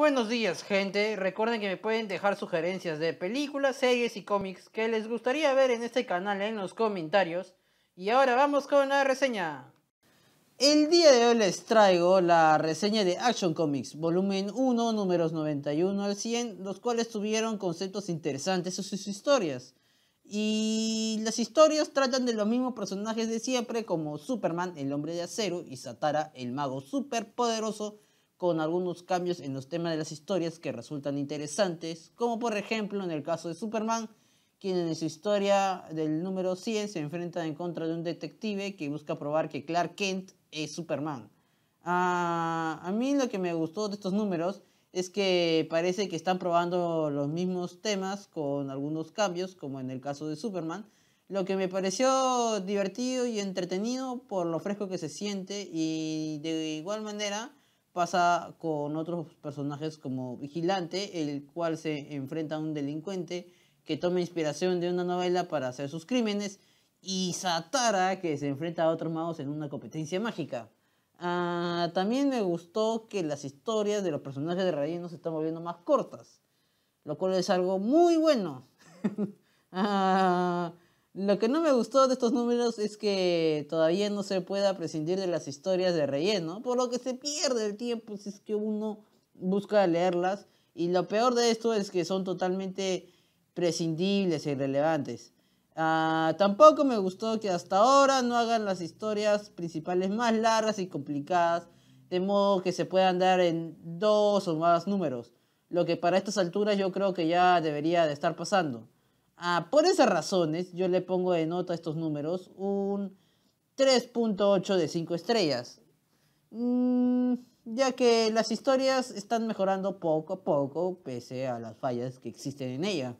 Buenos días gente, recuerden que me pueden dejar sugerencias de películas, series y cómics que les gustaría ver en este canal en los comentarios. Y ahora vamos con la reseña. El día de hoy les traigo la reseña de Action Comics, volumen 1, números 91 al 100, los cuales tuvieron conceptos interesantes en sus historias. Y las historias tratan de los mismos personajes de siempre como Superman, el hombre de acero, y Satara, el mago superpoderoso, con algunos cambios en los temas de las historias que resultan interesantes, como por ejemplo en el caso de Superman, quien en su historia del número 100 se enfrenta en contra de un detective que busca probar que Clark Kent es Superman. Ah, a mí lo que me gustó de estos números es que parece que están probando los mismos temas con algunos cambios, como en el caso de Superman, lo que me pareció divertido y entretenido por lo fresco que se siente y de igual manera pasa con otros personajes como Vigilante, el cual se enfrenta a un delincuente que toma inspiración de una novela para hacer sus crímenes, y Satara, que se enfrenta a otros magos en una competencia mágica. Ah, también me gustó que las historias de los personajes de relleno se están volviendo más cortas, lo cual es algo muy bueno. Ah, lo que no me gustó de estos números es que todavía no se pueda prescindir de las historias de relleno, por lo que se pierde el tiempo si es que uno busca leerlas. Y lo peor de esto es que son totalmente prescindibles e irrelevantes. Ah, tampoco me gustó que hasta ahora no hagan las historias principales más largas y complicadas, de modo que se puedan dar en dos o más números, lo que para estas alturas yo creo que ya debería de estar pasando. Ah, por esas razones, yo le pongo de nota a estos números un 3.8 de 5 estrellas. Mm, ya que las historias están mejorando poco a poco, pese a las fallas que existen en ellas.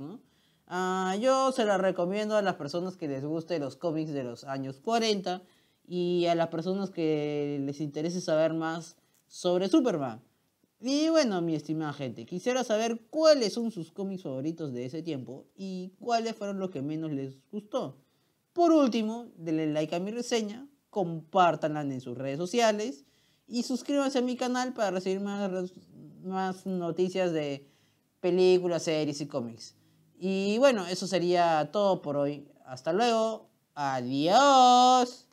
Ah, yo se las recomiendo a las personas que les guste los cómics de los años 40 y a las personas que les interese saber más sobre Superman. Y bueno, mi estimada gente, quisiera saber cuáles son sus cómics favoritos de ese tiempo y cuáles fueron los que menos les gustó. Por último, denle like a mi reseña, compártanla en sus redes sociales y suscríbanse a mi canal para recibir más, más noticias de películas, series y cómics. Y bueno, eso sería todo por hoy. Hasta luego. Adiós.